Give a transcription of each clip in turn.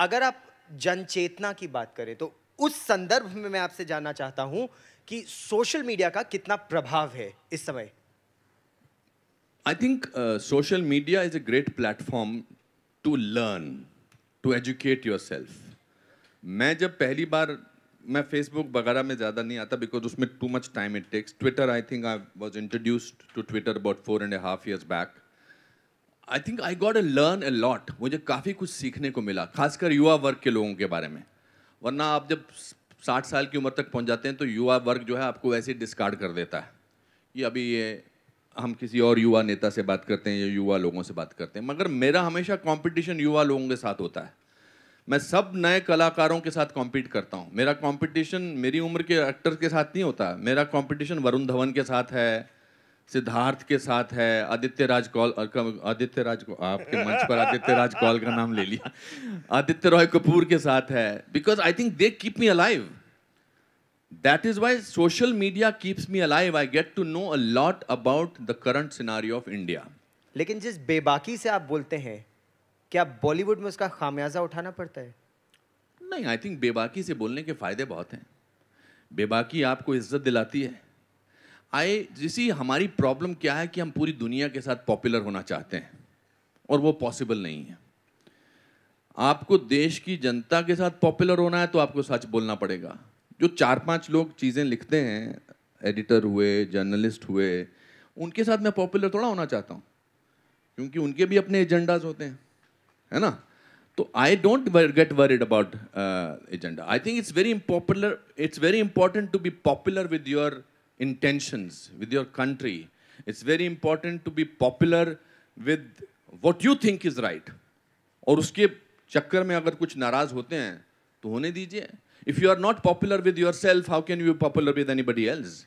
अगर आप जनचेतना की बात करें तो उस संदर्भ में मैं आपसे जानना चाहता हूं कि सोशल मीडिया का कितना प्रभाव है इस समय I think social media is a great platform to learn to educate yourself मैं जब पहली बार मैं फेसबुक वगैरह में ज़्यादा नहीं आता बिकॉज उसमें too much time it takes Twitter I think I was introduced to Twitter about four and half years back I think I got a learn a lot मुझे काफ़ी कुछ सीखने को मिला खासकर युवा वर्ग के लोगों के बारे में वरना आप जब साठ साल की उम्र तक पहुंच जाते हैं तो युवा वर्ग जो है आपको वैसे ही डिस्कार्ड कर देता है कि अभी ये हम किसी और युवा नेता से बात करते हैं या युवा लोगों से बात करते हैं मगर मेरा हमेशा कंपटीशन युवा लोगों के साथ होता है मैं सब नए कलाकारों के साथ कॉम्पीट करता हूँ मेरा कंपटीशन मेरी उम्र के एक्टर्स के साथ नहीं होता मेरा कंपटीशन वरुण धवन के साथ है सिद्धार्थ के साथ है आदित्य राज कौल आदित्य राज आपके मंच पर आदित्य राज कौल का नाम ले लिया आदित्य रॉय कपूर के साथ है because I think they keep me alive that is why social media keeps me alive I get to know a lot about the current scenery of India लेकिन जिस बेबाकी से आप बोलते हैं क्या बॉलीवुड में उसका खामियाजा उठाना पड़ता है नहीं आई थिंक बेबाकी से बोलने के फायदे बहुत हैं बेबाकी आपको इज्जत दिलाती है आई जैसी हमारी प्रॉब्लम क्या है कि हम पूरी दुनिया के साथ पॉपुलर होना चाहते हैं और वो पॉसिबल नहीं है आपको देश की जनता के साथ पॉपुलर होना है तो आपको सच बोलना पड़ेगा जो चार पांच लोग चीज़ें लिखते हैं एडिटर हुए जर्नलिस्ट हुए उनके साथ मैं पॉपुलर थोड़ा होना चाहता हूँ क्योंकि उनके भी अपने एजेंडाज होते हैं है ना तो I don't get worried about agenda I think it's very popular it's very important to be popular with your intentions with your country. It's very important to be popular with what you think is right. और उसके चक्कर में अगर कुछ नाराज होते हैं तो होने दीजिए if you are not popular with yourself how can you popular with anybody else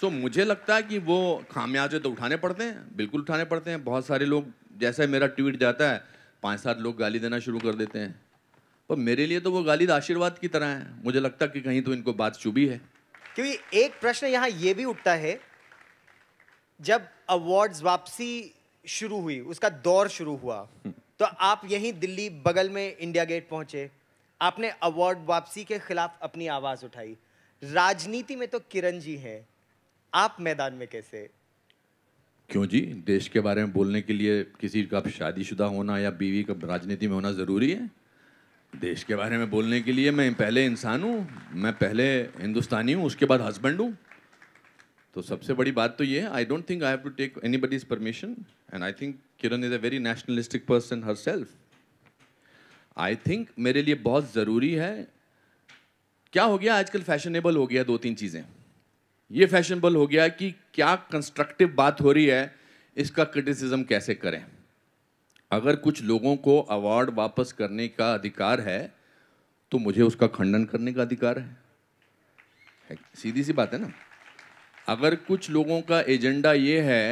so मुझे लगता है कि वो खामियाजे तो उठाने पड़ते हैं बिल्कुल उठाने पड़ते हैं बहुत सारे लोग जैसे मेरा ट्वीट जाता है पाँच सात लोग गाली देना शुरू कर देते हैं पर मेरे लिए तो वो गाली आशीर्वाद की तरह है मुझे लगता कि कहीं तो इनको बात चुभी है क्योंकि एक प्रश्न यहाँ ये भी उठता है जब अवार्ड्स वापसी शुरू हुई उसका दौर शुरू हुआ तो आप यहीं दिल्ली बगल में इंडिया गेट पहुंचे आपने अवार्ड वापसी के खिलाफ अपनी आवाज उठाई राजनीति में तो किरण जी हैं आप मैदान में कैसे क्यों जी देश के बारे में बोलने के लिए किसी का शादीशुदा होना या बीवी का राजनीति में होना जरूरी है देश के बारे में बोलने के लिए मैं पहले इंसान हूँ मैं पहले हिंदुस्तानी हूँ उसके बाद हस्बैंड हूँ तो सबसे बड़ी बात तो ये है I don't think I have to take anybody's permission and I think Kiran is a very nationalistic person herself I think मेरे लिए बहुत ज़रूरी है क्या हो गया आजकल फैशनेबल हो गया दो तीन चीज़ें ये फैशनेबल हो गया कि क्या कंस्ट्रक्टिव बात हो रही है इसका क्रिटिसिज्म कैसे करें अगर कुछ लोगों को अवार्ड वापस करने का अधिकार है तो मुझे उसका खंडन करने का अधिकार है सीधी सी बात है ना अगर कुछ लोगों का एजेंडा ये है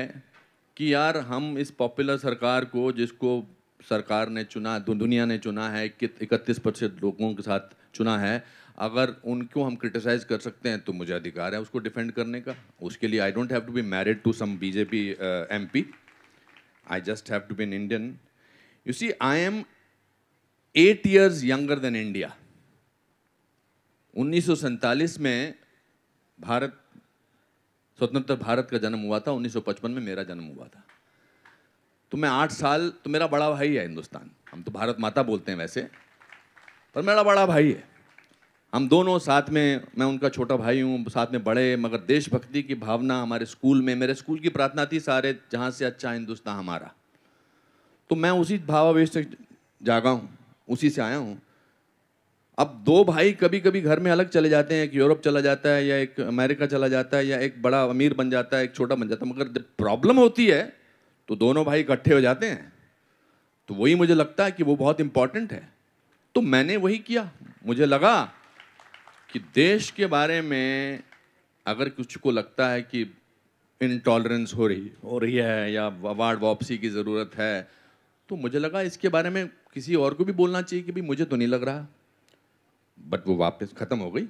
कि यार हम इस पॉपुलर सरकार को जिसको सरकार ने चुना दुनिया ने चुना है इकतीस प्रतिशत लोगों के साथ चुना है अगर उनको हम क्रिटिसाइज कर सकते हैं तो मुझे अधिकार है उसको डिफेंड करने का उसके लिए I don't have to be married to some BJP M P I just have to be in Indian You see, I am eight years younger than India. 1947 में भारत स्वतंत्र भारत का जन्म हुआ था 1955 में मेरा जन्म हुआ था तो मैं आठ साल तो मेरा बड़ा भाई है हिंदुस्तान हम तो भारत माता बोलते हैं वैसे पर मेरा बड़ा भाई है हम दोनों साथ में मैं उनका छोटा भाई हूँ साथ में बड़े मगर देशभक्ति की भावना हमारे स्कूल में मेरे स्कूल की प्रार्थना थी सारे जहाँ से अच्छा हिंदुस्तान हमारा तो मैं उसी भावावेश से जागा हूँ उसी से आया हूँ अब दो भाई कभी कभी घर में अलग चले जाते हैं एक यूरोप चला जाता है या एक अमेरिका चला जाता है या एक बड़ा अमीर बन जाता है एक छोटा बन जाता है मगर जब प्रॉब्लम होती है तो दोनों भाई इकट्ठे हो जाते हैं तो वही मुझे लगता है कि वो बहुत इम्पॉर्टेंट है तो मैंने वही किया मुझे लगा कि देश के बारे में अगर कुछ को लगता है कि इनटॉलरेंस हो रही हो रही है या अवार्ड वापसी की ज़रूरत है तो मुझे लगा इसके बारे में किसी और को भी बोलना चाहिए कि भाई मुझे तो नहीं लग रहा बट वो वापस ख़त्म हो गई